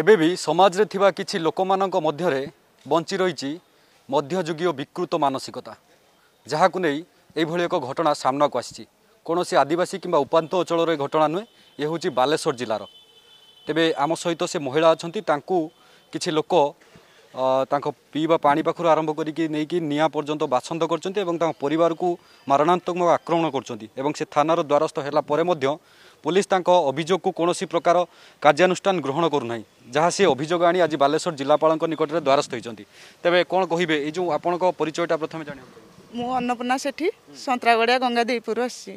ଏବେ ବି ସମାଜରେ ଥିବା କିଛି ଲୋକମାନଙ୍କ ମଧ୍ୟରେ ବଞ୍ଚି ରହିଛି ମଧ୍ୟଯୁଗୀୟ ବିକୃତ ମାନସିକତା ଯାହାକୁ ନେଇ ଏଇଭଳି ଏକ ଘଟଣା ସାମ୍ନାକୁ ଆସିଛି କୌଣସି ଆଦିବାସୀ କିମ୍ବା ଉପାନ୍ତ ଅଞ୍ଚଳର ଏ ଘଟଣା ନୁହେଁ ଏ ହେଉଛି ବାଲେଶ୍ୱର ଜିଲ୍ଲାର ତେବେ ଆମ ସହିତ ସେ ମହିଳା ଅଛନ୍ତି ତାଙ୍କୁ କିଛି ଲୋକ ତାଙ୍କ ପିଇବା ପାଣି ପାଖରୁ ଆରମ୍ଭ କରିକି ନେଇକି ନିଆଁ ପର୍ଯ୍ୟନ୍ତ ବାଛନ୍ଦ କରୁଛନ୍ତି ଏବଂ ତାଙ୍କ ପରିବାରକୁ ମାରଣାତ୍ମକ ଆକ୍ରମଣ କରୁଛନ୍ତି ଏବଂ ସେ ଥାନାର ଦ୍ୱାରସ୍ଥ ହେଲା ପରେ ମଧ୍ୟ ପୋଲିସ ତାଙ୍କ ଅଭିଯୋଗକୁ କୌଣସି ପ୍ରକାର କାର୍ଯ୍ୟାନୁଷ୍ଠାନ ଗ୍ରହଣ କରୁନାହିଁ ଯାହା ସେ ଅଭିଯୋଗ ଆଣି ଆଜି ବାଲେଶ୍ୱର ଜିଲ୍ଲାପାଳଙ୍କ ନିକଟରେ ଦ୍ୱାରସ୍ଥ ହୋଇଛନ୍ତି ତେବେ କ'ଣ କହିବେ ଏଇ ଯେଉଁ ଆପଣଙ୍କ ପରିଚୟଟା ପ୍ରଥମେ ଜାଣିବାକୁ ମୁଁ ଅନ୍ନପୂର୍ଣ୍ଣା ସେଠି ସନ୍ତରାଗଡ଼ିଆ ଗଙ୍ଗାଦେଇପୁର ଆସିଛି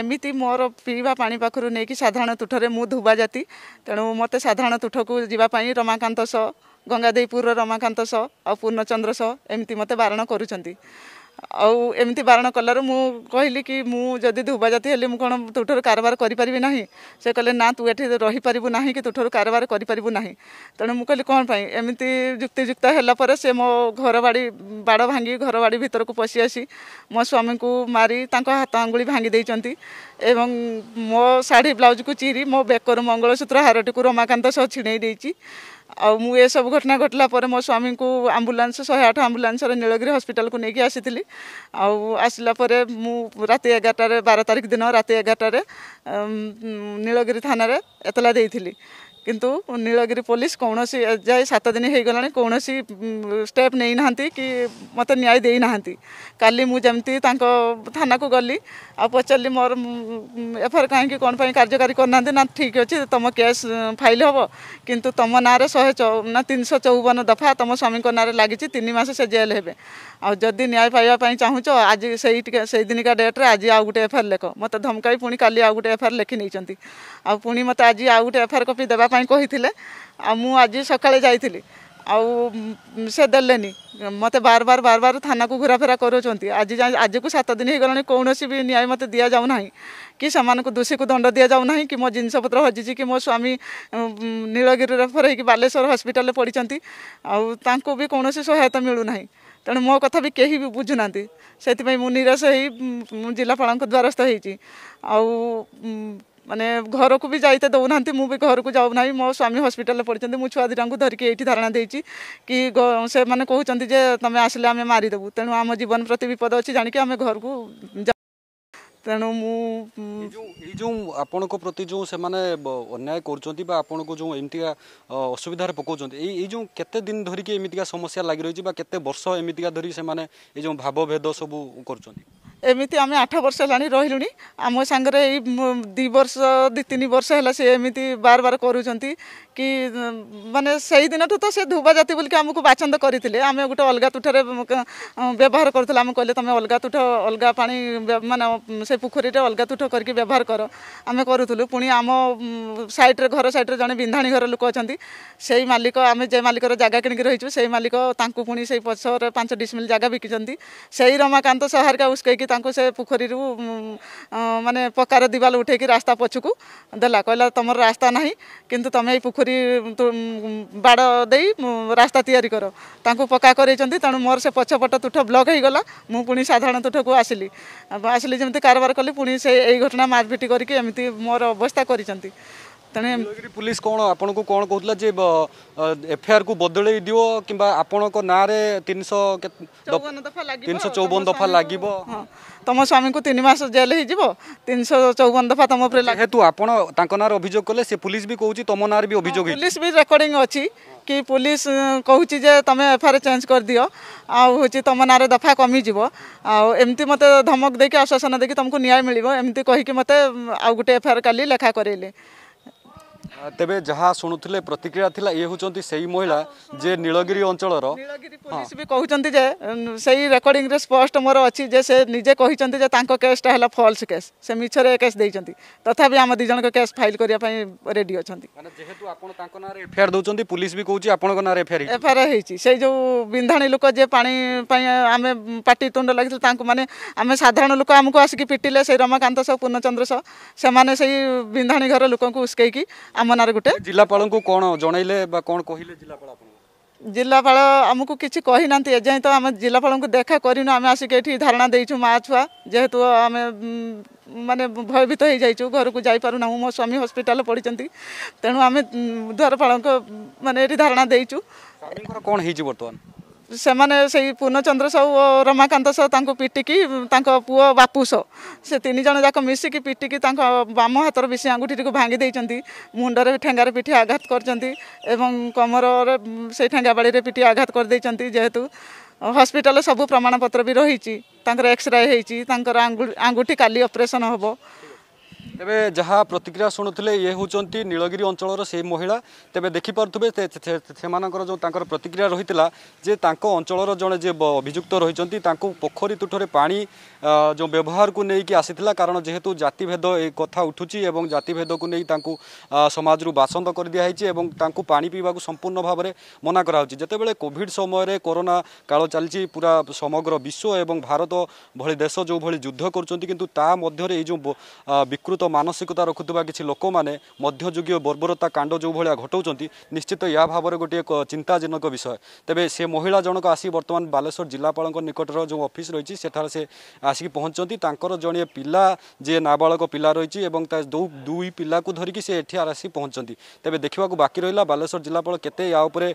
ଏମିତି ମୋର ପିଇବା ପାଣି ପାଖରୁ ନେଇକି ସାଧାରଣ ତୁଠରେ ମୁଁ ଧୁବା ଜାତି ତେଣୁ ମୋତେ ସାଧାରଣ ତୁଠକୁ ଯିବା ପାଇଁ ରମାକାନ୍ତ ସହ ଗଙ୍ଗାଦେଇପୁରର ରମାକାନ୍ତ ସହ ଆଉ ପୂର୍ଣ୍ଣଚନ୍ଦ୍ର ସହ ଏମିତି ମୋତେ ବାରଣ କରୁଛନ୍ତି ଆଉ ଏମିତି ବାରଣ କଲାରୁ ମୁଁ କହିଲି କି ମୁଁ ଯଦି ଧୁବାଜାତି ହେଲି ମୁଁ କ'ଣ ତୁଠାରୁ କାରବାର କରିପାରିବି ନାହିଁ ସେ କହିଲେ ନା ତୁ ଏଠି ରହିପାରିବୁ ନାହିଁ କି ତୁଠାରୁ କାରବାର କରିପାରିବୁ ନାହିଁ ତେଣୁ ମୁଁ କହିଲି କ'ଣ ପାଇଁ ଏମିତି ଯୁକ୍ତିଯୁକ୍ତ ହେଲା ପରେ ସେ ମୋ ଘର ବାଡ଼ି ବାଡ଼ ଭାଙ୍ଗି ଘର ବାଡ଼ି ଭିତରକୁ ପଶି ଆସି ମୋ ସ୍ୱାମୀଙ୍କୁ ମାରି ତାଙ୍କ ହାତ ଆଙ୍ଗୁଳି ଭାଙ୍ଗି ଦେଇଛନ୍ତି ଏବଂ ମୋ ଶାଢ଼ୀ ବ୍ଲାଉଜକୁ ଚିରି ମୋ ବେକରୁ ମଙ୍ଗଳସୂତ୍ର ହାରଟିକୁ ରମାକାନ୍ତ ସହ ଛିଡ଼େଇ ଦେଇଛି ଆଉ ମୁଁ ଏସବୁ ଘଟଣା ଘଟିଲା ପରେ ମୋ ସ୍ୱାମୀଙ୍କୁ ଆମ୍ବୁଲାନ୍ସ ଶହେ ଆଠ ଆମ୍ବୁଲାନ୍ସରେ ନୀଳଗିରି ହସ୍ପିଟାଲକୁ ନେଇକି ଆସିଥିଲି ଆଉ ଆସିଲା ପରେ ମୁଁ ରାତି ଏଗାରଟାରେ ବାର ତାରିଖ ଦିନ ରାତି ଏଗାରଟାରେ ନୀଳଗିରି ଥାନାରେ ଏତଲା ଦେଇଥିଲି କିନ୍ତୁ ନୀଳଗିରି ପୋଲିସ କୌଣସି ଯାଇ ସାତ ଦିନ ହୋଇଗଲାଣି କୌଣସି ଷ୍ଟେପ୍ ନେଇନାହାନ୍ତି କି ମୋତେ ନ୍ୟାୟ ଦେଇନାହାନ୍ତି କାଲି ମୁଁ ଯେମିତି ତାଙ୍କ ଥାନାକୁ ଗଲି ଆଉ ପଚାରିଲି ମୋର ଏଫଆଇଆର୍ କାହିଁକି କ'ଣ ପାଇଁ କାର୍ଯ୍ୟକାରୀ କରିନାହାନ୍ତି ନା ଠିକ୍ ଅଛି ତୁମ କେସ୍ ଫାଇଲ୍ ହେବ କିନ୍ତୁ ତୁମ ନାଁରେ ଶହେ ନା ତିନିଶହ ଚଉବନ ଦଫା ତୁମ ସ୍ୱାମୀଙ୍କ ନାଁରେ ଲାଗିଛି ତିନି ମାସ ସେ ଜେଲ୍ ହେବେ ଆଉ ଯଦି ନ୍ୟାୟ ପାଇବା ପାଇଁ ଚାହୁଁଛ ଆଜି ସେଇ ଟିକେ ସେଇଦିନିକା ଡେଟ୍ରେ ଆଜି ଆଉ ଗୋଟେ ଏଫଆଇଆର୍ ଲେଖ ମୋତେ ଧମକାଇ ପୁଣି କାଲି ଆଉ ଗୋଟେ ଏଫଆଇଆର୍ ଲେଖି ନେଇଛନ୍ତି ଆଉ ପୁଣି ମୋତେ ଆଜି ଆଉ ଗୋଟେ ଏଫଆଇଆର୍ କପି ଦେବା ପାଇଁ कही आज सका जा दे मत बार बार बार बार थाना को घुराफेरा कर आज को सात दिन हो कौन सी भी न्याय मत दि जाऊना कि से दोषी को दंड दि जाऊना कि मो जिनपत हजि कि मो स्वामी नीलगिरी रेफर होश्वर हस्पिटाल पड़ते भी कौन सहायता मिलूना तेणु मो कथा भी कहीं भी बुझुना से निराश हो जिलापा द्वारस्थ हो ମାନେ ଘରକୁ ବି ଯାଇତେ ଦେଉନାହାନ୍ତି ମୁଁ ବି ଘରକୁ ଯାଉନାହିଁ ମୋ ସ୍ୱାମୀ ହସ୍ପିଟାଲରେ ପଡ଼ିଛନ୍ତି ମୁଁ ଛୁଆ ଦୁଇଟାଙ୍କୁ ଧରିକି ଏଇଠି ଧାରଣା ଦେଇଛି କି ସେମାନେ କହୁଛନ୍ତି ଯେ ତୁମେ ଆସିଲେ ଆମେ ମାରିଦେବୁ ତେଣୁ ଆମ ଜୀବନ ପ୍ରତି ବିପଦ ଅଛି ଜାଣିକି ଆମେ ଘରକୁ ତେଣୁ ମୁଁ ଏଇ ଯେଉଁ ଆପଣଙ୍କ ପ୍ରତି ଯେଉଁ ସେମାନେ ଅନ୍ୟାୟ କରୁଛନ୍ତି ବା ଆପଣଙ୍କୁ ଯେଉଁ ଏମିତିକା ଅସୁବିଧାରେ ପକାଉଛନ୍ତି ଏଇ ଏଇ ଯେଉଁ କେତେ ଦିନ ଧରିକି ଏମିତିକା ସମସ୍ୟା ଲାଗି ରହିଛି ବା କେତେ ବର୍ଷ ଏମିତିକା ଧରି ସେମାନେ ଏଇ ଯେଉଁ ଭାବଭେଦ ସବୁ କରୁଛନ୍ତି ଏମିତି ଆମେ ଆଠ ବର୍ଷ ହେଲାଣି ରହିଲୁଣି ଆମ ସାଙ୍ଗରେ ଏଇ ଦୁଇ ବର୍ଷ ଦୁଇ ତିନି ବର୍ଷ ହେଲା ସେ ଏମିତି ବାର ବାର କରୁଛନ୍ତି କି ମାନେ ସେଇଦିନଠୁ ତ ସେ ଧୁବା ଜାତି ବୋଲିକି ଆମକୁ ବାଛନ୍ଦ କରିଥିଲେ ଆମେ ଗୋଟେ ଅଲଗା ତୁଠରେ ବ୍ୟବହାର କରୁଥିଲେ ଆମେ କହିଲେ ତୁମେ ଅଲଗା ତୁଠ ଅଲଗା ପାଣି ମାନେ ସେ ପୋଖରୀରେ ଅଲଗା ତୁଠ କରିକି ବ୍ୟବହାର କର ଆମେ କରୁଥିଲୁ ପୁଣି ଆମ ସାଇଡ଼୍ରେ ଘର ସାଇଡ଼୍ରେ ଜଣେ ବିନ୍ଧାଣୀ ଘର ଲୋକ ଅଛନ୍ତି ସେଇ ମାଲିକ ଆମେ ଯେ ମାଲିକର ଜାଗା କିଣିକି ରହିଛୁ ସେଇ ମାଲିକ ତାଙ୍କୁ ପୁଣି ସେଇ ପଛରେ ପାଞ୍ଚ ଡିସମିଲ୍ ଜାଗା ବିକିଛନ୍ତି ସେଇ ରମାକାନ୍ତ ସହାରିକା ଉସ୍କେଇକି ତାଙ୍କୁ ସେ ପୋଖରୀରୁ ମାନେ ପକାର ଦିବାଲ ଉଠେଇକି ରାସ୍ତା ପଛକୁ ଦେଲା କହିଲା ତୁମର ରାସ୍ତା ନାହିଁ କିନ୍ତୁ ତୁମେ ଏଇ ପୋଖରୀ କରି ବାଡ଼ ଦେଇ ରାସ୍ତା ତିଆରି କର ତାଙ୍କୁ ପକ୍କା କରାଇଛନ୍ତି ତେଣୁ ମୋର ସେ ପଛପଟ ତୁଠ ବ୍ଲକ୍ ହେଇଗଲା ମୁଁ ପୁଣି ସାଧାରଣ ତୁଠକୁ ଆସିଲି ଆସିଲି ଯେମିତି କାରବାର କଲି ପୁଣି ସେ ଏଇ ଘଟଣା ମାରପିଟି କରିକି ଏମିତି ମୋର ଅବସ୍ଥା କରିଛନ୍ତି ତେଣୁ ପୁଲିସ୍ କ'ଣ ଆପଣଙ୍କୁ କ'ଣ କହୁଥିଲା ଯେ ଏଫଆଇଆର୍କୁ ବଦଳେଇ ଦିଅ କିମ୍ବା ଆପଣଙ୍କ ନାଁରେ ତିନିଶହ ତିନିଶହ ଚଉବନ ଦଫା ଲାଗିବ ତମ ସ୍ୱାମୀଙ୍କୁ ତିନି ମାସ ଜେଲ୍ ହେଇଯିବ ତିନିଶହ ଚଉବନ ଦଫା ତମ ଉପରେ ଯେହେତୁ ଆପଣ ତାଙ୍କ ନାଁରେ ଅଭିଯୋଗ କଲେ ସେ ପୁଲିସ ବି କହୁଛି ତମ ନାଁରେ ବି ଅଭିଯୋଗ ପୁଲିସ ବି ରେକର୍ଡିଂ ଅଛି କି ପୁଲିସ କହୁଛି ଯେ ତମେ ଏଫଆଇଆର୍ ଚେଞ୍ଜ କରିଦିଅ ଆଉ ହେଉଛି ତମ ନାଁରେ ଦଫା କମିଯିବ ଆଉ ଏମିତି ମୋତେ ଧମକ ଦେଇକି ଆଶ୍ୱାସନା ଦେଇକି ତମକୁ ନ୍ୟାୟ ମିଳିବ ଏମିତି କହିକି ମୋତେ ଆଉ ଗୋଟେ ଏଫଆଇଆର୍ କାଲି ଲେଖା କରେଇଲେ ତେବେ ଯାହା ଶୁଣୁଥିଲେ ପ୍ରତିକ୍ରିୟା ଥିଲା ଇଏ ହେଉଛନ୍ତି ସେଇ ମହିଳା ଯେ ନୀଳଗିରି ଅଞ୍ଚଳର ପୋଲିସ ବି କହୁଛନ୍ତି ଯେ ସେଇ ରେକର୍ଡିଂରେ ସ୍ପଷ୍ଟ ମୋର ଅଛି ଯେ ସେ ନିଜେ କହିଛନ୍ତି ଯେ ତାଙ୍କ କେସ୍ଟା ହେଲା ଫଲ୍ସ କେସ୍ ସେ ମିଛରେ କେସ୍ ଦେଇଛନ୍ତି ତଥାପି ଆମ ଦୁଇ ଜଣଙ୍କ କେସ୍ ଫାଇଲ୍ କରିବା ପାଇଁ ରେଡି ଅଛନ୍ତି ଯେହେତୁ ଆପଣ ତାଙ୍କ ନାଁରେ ଏଫଆଇଆର୍ ଦେଉଛନ୍ତି ପୋଲିସ ବି କହୁଛି ଆପଣଙ୍କ ନାଁରେ ଏଫଆଇଆର୍ ଏଫଆଇଆର୍ ହେଇଛି ସେଇ ଯେଉଁ ବିନ୍ଧାଣୀ ଲୋକ ଯିଏ ପାଣି ପାଇଁ ଆମେ ପାଟି ତୁଣ୍ଡ ଲାଗିଥିଲେ ତାଙ୍କୁ ମାନେ ଆମେ ସାଧାରଣ ଲୋକ ଆମକୁ ଆସିକି ପିଟିଲେ ସେଇ ରମାକାନ୍ତ ସହ ପୂର୍ଣ୍ଣଚନ୍ଦ୍ର ସହ ସେମାନେ ସେଇ ବିନ୍ଧାଣୀ ଘର ଲୋକଙ୍କୁ ଉସ୍କେଇକି ଆମ ନାଁରେ ଗୋଟେ ଜିଲ୍ଲାପାଳଙ୍କୁ କ'ଣ ଜଣାଇଲେ ବା କ'ଣ କହିଲେ ଜିଲ୍ଲାପାଳ ଆପଣଙ୍କୁ ଜିଲ୍ଲାପାଳ ଆମକୁ କିଛି କହିନାହାନ୍ତି ଏଯାଏଁ ତ ଆମେ ଜିଲ୍ଲାପାଳଙ୍କୁ ଦେଖା କରିନୁ ଆମେ ଆସିକି ଏଠି ଧାରଣା ଦେଇଛୁ ମା ଛୁଆ ଯେହେତୁ ଆମେ ମାନେ ଭୟଭୀତ ହେଇଯାଇଛୁ ଘରକୁ ଯାଇପାରୁନାହୁଁ ମୋ ସ୍ୱାମୀ ହସ୍ପିଟାଲ ପଡ଼ିଛନ୍ତି ତେଣୁ ଆମେ ଦ୍ୱାରପାଳଙ୍କ ମାନେ ଏଠି ଧାରଣା ଦେଇଛୁ କ'ଣ ହେଇଛି ବର୍ତ୍ତମାନ ସେମାନେ ସେଇ ପୂର୍ଣ୍ଣଚନ୍ଦ୍ର ସାହୁ ଓ ରମାକାନ୍ତ ସାହୁ ତାଙ୍କୁ ପିଟିକି ତାଙ୍କ ପୁଅ ବାପୁ ସାହୁ ସେ ତିନି ଜଣ ଯାକ ମିଶିକି ପିଟିକି ତାଙ୍କ ବାମ ହାତର ବେଶୀ ଆଙ୍ଗୁଠିଟିକୁ ଭାଙ୍ଗି ଦେଇଛନ୍ତି ମୁଣ୍ଡରେ ଠେଙ୍ଗାରେ ପିଠି ଆଘାତ କରିଛନ୍ତି ଏବଂ କମରରେ ସେଇ ଠେଙ୍ଗାବାଳିରେ ପିଟି ଆଘାତ କରିଦେଇଛନ୍ତି ଯେହେତୁ ହସ୍ପିଟାଲ ସବୁ ପ୍ରମାଣପତ୍ର ବି ରହିଛି ତାଙ୍କର ଏକ୍ସରେ ହେଇଛି ତାଙ୍କର ଆଙ୍ଗୁଠି କାଲି ଅପରେସନ୍ ହେବ ତେବେ ଯାହା ପ୍ରତିକ୍ରିୟା ଶୁଣୁଥିଲେ ଇଏ ହେଉଛନ୍ତି ନୀଳଗିରି ଅଞ୍ଚଳର ସେହି ମହିଳା ତେବେ ଦେଖିପାରୁଥିବେ ସେମାନଙ୍କର ଯେଉଁ ତାଙ୍କର ପ୍ରତିକ୍ରିୟା ରହିଥିଲା ଯେ ତାଙ୍କ ଅଞ୍ଚଳର ଜଣେ ଯିଏ ଅଭିଯୁକ୍ତ ରହିଛନ୍ତି ତାଙ୍କୁ ପୋଖରୀ ତୁଠରେ ପାଣି ଯେଉଁ ବ୍ୟବହାରକୁ ନେଇକି ଆସିଥିଲା କାରଣ ଯେହେତୁ ଜାତିଭେଦ ଏ କଥା ଉଠୁଛି ଏବଂ ଜାତିଭେଦକୁ ନେଇ ତାଙ୍କୁ ସମାଜରୁ ବାସନ୍ଦ କରିଦିଆହେଇଛି ଏବଂ ତାଙ୍କୁ ପାଣି ପିଇବାକୁ ସମ୍ପୂର୍ଣ୍ଣ ଭାବରେ ମନା କରାହେଉଛି ଯେତେବେଳେ କୋଭିଡ଼ ସମୟରେ କରୋନା କାଳ ଚାଲିଛି ପୁରା ସମଗ୍ର ବିଶ୍ୱ ଏବଂ ଭାରତ ଭଳି ଦେଶ ଯେଉଁଭଳି ଯୁଦ୍ଧ କରୁଛନ୍ତି କିନ୍ତୁ ତା ମଧ୍ୟରେ ଏଇ ଯେଉଁ ବିକୃତ ମାନସିକତା ରଖୁଥିବା କିଛି ଲୋକମାନେ ମଧ୍ୟଯୁଗୀୟ ବର୍ବରତା କାଣ୍ଡ ଯେଉଁଭଳିଆ ଘଟାଉଛନ୍ତି ନିଶ୍ଚିତ ଏହା ଭାବରେ ଗୋଟିଏ ଚିନ୍ତାଜନକ ବିଷୟ ତେବେ ସେ ମହିଳା ଜଣକ ଆସି ବର୍ତ୍ତମାନ ବାଲେଶ୍ୱର ଜିଲ୍ଲାପାଳଙ୍କ ନିକଟର ଯେଉଁ ଅଫିସ୍ ରହିଛି ସେଠାରେ ସେ ଆସିକି ପହଞ୍ଚନ୍ତି ତାଙ୍କର ଜଣେ ପିଲା ଯିଏ ନାବାଳକ ପିଲା ରହିଛି ଏବଂ ତା ଯେଉଁ ଦୁଇ ପିଲାକୁ ଧରିକି ସେ ଏଠି ଆସି ପହଞ୍ଚନ୍ତି ତେବେ ଦେଖିବାକୁ ବାକି ରହିଲା ବାଲେଶ୍ୱର ଜିଲ୍ଲାପାଳ କେତେ ଏହା ଉପରେ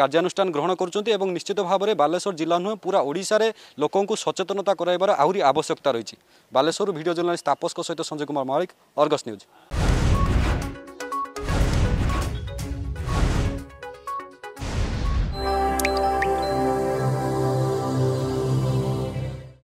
କାର୍ଯ୍ୟାନୁଷ୍ଠାନ ଗ୍ରହଣ କରୁଛନ୍ତି ଏବଂ ନିଶ୍ଚିତ ଭାବରେ ବାଲେଶ୍ୱର ଜିଲ୍ଲା ନୁହେଁ ପୁରା ଓଡ଼ିଶାରେ ଲୋକଙ୍କୁ ସଚେତନତା କରାଇବାର ଆହୁରି ଆବଶ୍ୟକତା ରହିଛି ବାଲେଶ୍ୱରରୁ ଭିଡ଼ିଓ ଜର୍ଣ୍ଣାଲିଷ୍ଟ ତାପସଙ୍କ ସହିତ ସଞ୍ଜୟ କୁମାର ମାଳିକ ऑर्गस न्यूज